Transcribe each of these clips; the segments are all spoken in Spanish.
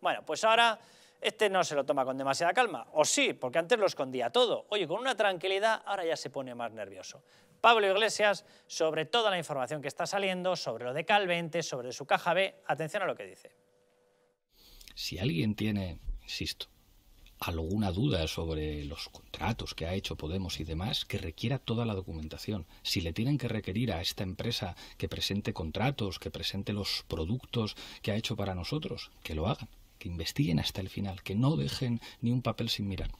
Bueno, pues ahora este no se lo toma con demasiada calma, o sí, porque antes lo escondía todo. Oye, con una tranquilidad ahora ya se pone más nervioso. Pablo Iglesias, sobre toda la información que está saliendo, sobre lo de Calvente, sobre su caja B, atención a lo que dice. Si alguien tiene, insisto, alguna duda sobre los contratos que ha hecho Podemos y demás, que requiera toda la documentación. Si le tienen que requerir a esta empresa que presente contratos, que presente los productos que ha hecho para nosotros, que lo hagan que investiguen hasta el final, que no dejen ni un papel sin mirar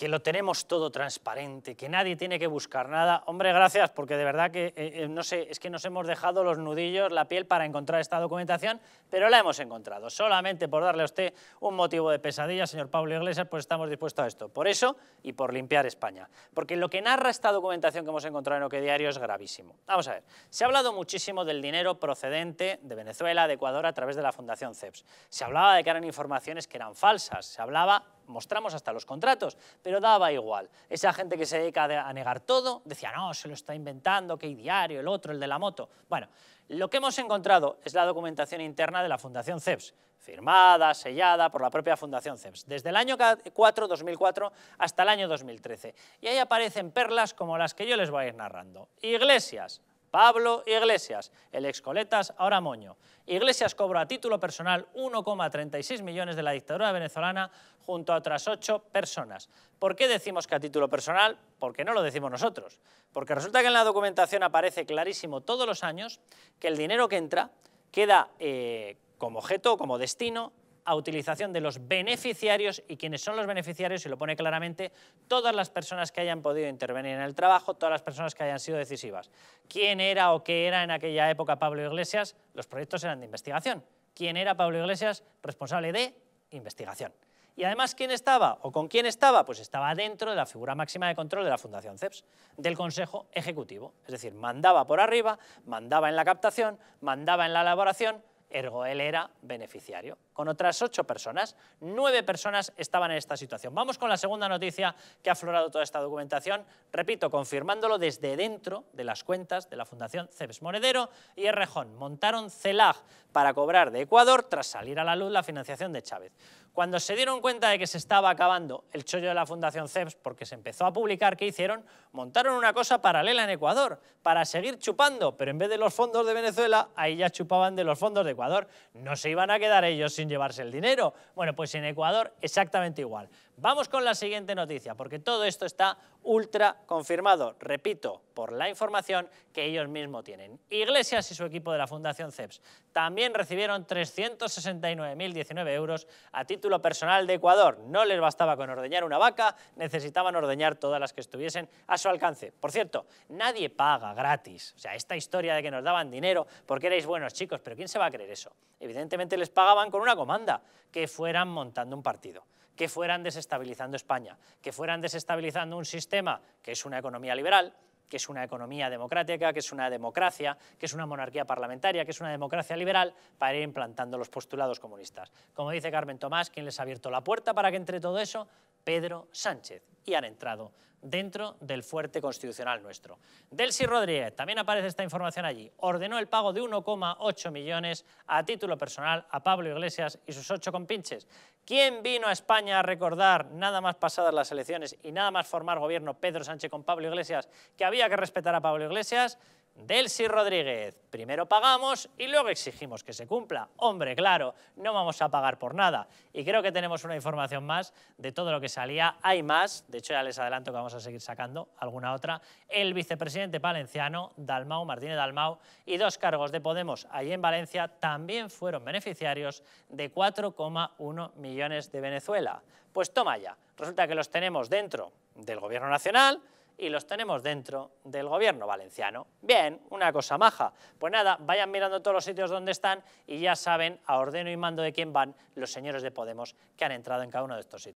que lo tenemos todo transparente, que nadie tiene que buscar nada. Hombre, gracias, porque de verdad que, eh, eh, no sé, es que nos hemos dejado los nudillos, la piel para encontrar esta documentación, pero la hemos encontrado. Solamente por darle a usted un motivo de pesadilla, señor Pablo Iglesias, pues estamos dispuestos a esto. Por eso y por limpiar España. Porque lo que narra esta documentación que hemos encontrado en que Diario es gravísimo. Vamos a ver, se ha hablado muchísimo del dinero procedente de Venezuela, de Ecuador, a través de la Fundación CEPS. Se hablaba de que eran informaciones que eran falsas, se hablaba mostramos hasta los contratos, pero daba igual. Esa gente que se dedica a negar todo decía, no, se lo está inventando, que hay diario, el otro, el de la moto. Bueno, lo que hemos encontrado es la documentación interna de la Fundación CEPS, firmada, sellada por la propia Fundación CEPS, desde el año 4, 2004 hasta el año 2013. Y ahí aparecen perlas como las que yo les voy a ir narrando. Iglesias, Pablo Iglesias, el ex coletas, ahora moño. Iglesias cobró a título personal 1,36 millones de la dictadura venezolana junto a otras ocho personas. ¿Por qué decimos que a título personal? Porque no lo decimos nosotros. Porque resulta que en la documentación aparece clarísimo todos los años que el dinero que entra queda eh, como objeto, como destino, a utilización de los beneficiarios y quienes son los beneficiarios, y lo pone claramente, todas las personas que hayan podido intervenir en el trabajo, todas las personas que hayan sido decisivas. ¿Quién era o qué era en aquella época Pablo Iglesias? Los proyectos eran de investigación. ¿Quién era Pablo Iglesias? Responsable de investigación. Y además, ¿quién estaba o con quién estaba? Pues estaba dentro de la figura máxima de control de la Fundación CEPS, del Consejo Ejecutivo. Es decir, mandaba por arriba, mandaba en la captación, mandaba en la elaboración, ergo él era beneficiario, con otras ocho personas. Nueve personas estaban en esta situación. Vamos con la segunda noticia que ha aflorado toda esta documentación, repito, confirmándolo desde dentro de las cuentas de la Fundación Cebes Monedero y Errejón. Montaron CELAG para cobrar de Ecuador tras salir a la luz la financiación de Chávez. Cuando se dieron cuenta de que se estaba acabando el chollo de la Fundación CEPS porque se empezó a publicar, ¿qué hicieron? Montaron una cosa paralela en Ecuador para seguir chupando, pero en vez de los fondos de Venezuela, ahí ya chupaban de los fondos de Ecuador. No se iban a quedar ellos sin llevarse el dinero. Bueno, pues en Ecuador exactamente igual. Vamos con la siguiente noticia, porque todo esto está ultra confirmado, repito, por la información que ellos mismos tienen. Iglesias y su equipo de la Fundación CEPS también recibieron 369.019 euros a título personal de Ecuador. No les bastaba con ordeñar una vaca, necesitaban ordeñar todas las que estuviesen a su alcance. Por cierto, nadie paga gratis. O sea, esta historia de que nos daban dinero porque erais buenos chicos, pero ¿quién se va a creer eso? Evidentemente les pagaban con una comanda, que fueran montando un partido que fueran desestabilizando España, que fueran desestabilizando un sistema que es una economía liberal, que es una economía democrática, que es una democracia, que es una monarquía parlamentaria, que es una democracia liberal, para ir implantando los postulados comunistas. Como dice Carmen Tomás, ¿quién les ha abierto la puerta para que entre todo eso? Pedro Sánchez, y han entrado dentro del fuerte constitucional nuestro. Delcy Rodríguez, también aparece esta información allí, ordenó el pago de 1,8 millones a título personal a Pablo Iglesias y sus ocho compinches. ¿Quién vino a España a recordar, nada más pasadas las elecciones y nada más formar gobierno Pedro Sánchez con Pablo Iglesias, que había que respetar a Pablo Iglesias? Delsi Rodríguez. Primero pagamos y luego exigimos que se cumpla. Hombre, claro, no vamos a pagar por nada. Y creo que tenemos una información más de todo lo que salía. Hay más, de hecho ya les adelanto que vamos a seguir sacando alguna otra. El vicepresidente valenciano, Dalmau, Martínez Dalmau, y dos cargos de Podemos allí en Valencia también fueron beneficiarios de 4,1 millones de Venezuela. Pues toma ya, resulta que los tenemos dentro del Gobierno Nacional, y los tenemos dentro del gobierno valenciano. Bien, una cosa maja. Pues nada, vayan mirando todos los sitios donde están y ya saben a ordeno y mando de quién van los señores de Podemos que han entrado en cada uno de estos sitios.